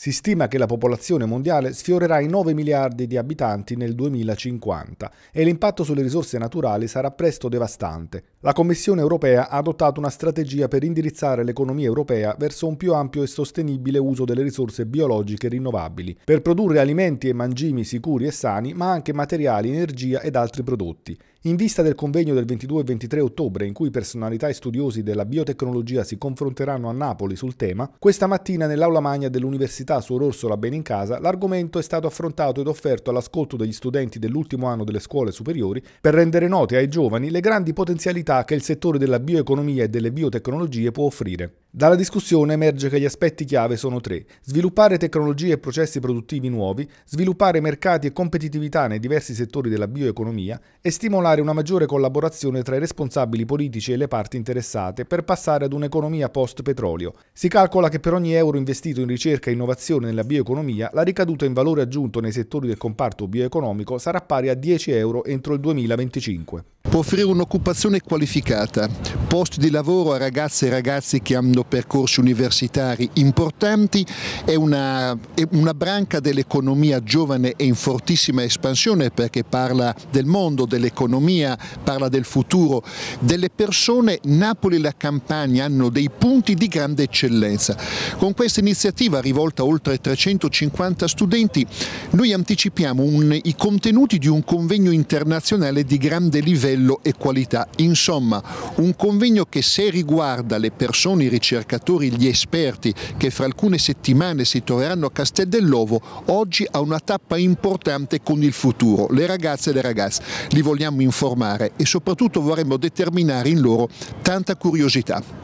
Si stima che la popolazione mondiale sfiorerà i 9 miliardi di abitanti nel 2050 e l'impatto sulle risorse naturali sarà presto devastante. La Commissione europea ha adottato una strategia per indirizzare l'economia europea verso un più ampio e sostenibile uso delle risorse biologiche rinnovabili, per produrre alimenti e mangimi sicuri e sani, ma anche materiali, energia ed altri prodotti. In vista del convegno del 22 e 23 ottobre, in cui personalità e studiosi della biotecnologia si confronteranno a Napoli sul tema, questa mattina nell'aula magna dell'Università Suor Orsola Benincasa l'argomento è stato affrontato ed offerto all'ascolto degli studenti dell'ultimo anno delle scuole superiori per rendere note ai giovani le grandi potenzialità che il settore della bioeconomia e delle biotecnologie può offrire. Dalla discussione emerge che gli aspetti chiave sono tre. Sviluppare tecnologie e processi produttivi nuovi, sviluppare mercati e competitività nei diversi settori della bioeconomia e stimolare una maggiore collaborazione tra i responsabili politici e le parti interessate per passare ad un'economia post-petrolio. Si calcola che per ogni euro investito in ricerca e innovazione nella bioeconomia, la ricaduta in valore aggiunto nei settori del comparto bioeconomico sarà pari a 10 euro entro il 2025 può offrire un'occupazione qualificata, posti di lavoro a ragazze e ragazzi che hanno percorsi universitari importanti, è una, è una branca dell'economia giovane e in fortissima espansione perché parla del mondo, dell'economia, parla del futuro, delle persone. Napoli e la Campania hanno dei punti di grande eccellenza. Con questa iniziativa rivolta a oltre 350 studenti noi anticipiamo un, i contenuti di un convegno internazionale di grande livello livello e qualità. Insomma, un convegno che se riguarda le persone, i ricercatori, gli esperti che fra alcune settimane si troveranno a Castel dell'Ovo, oggi ha una tappa importante con il futuro. Le ragazze e le ragazze li vogliamo informare e soprattutto vorremmo determinare in loro tanta curiosità.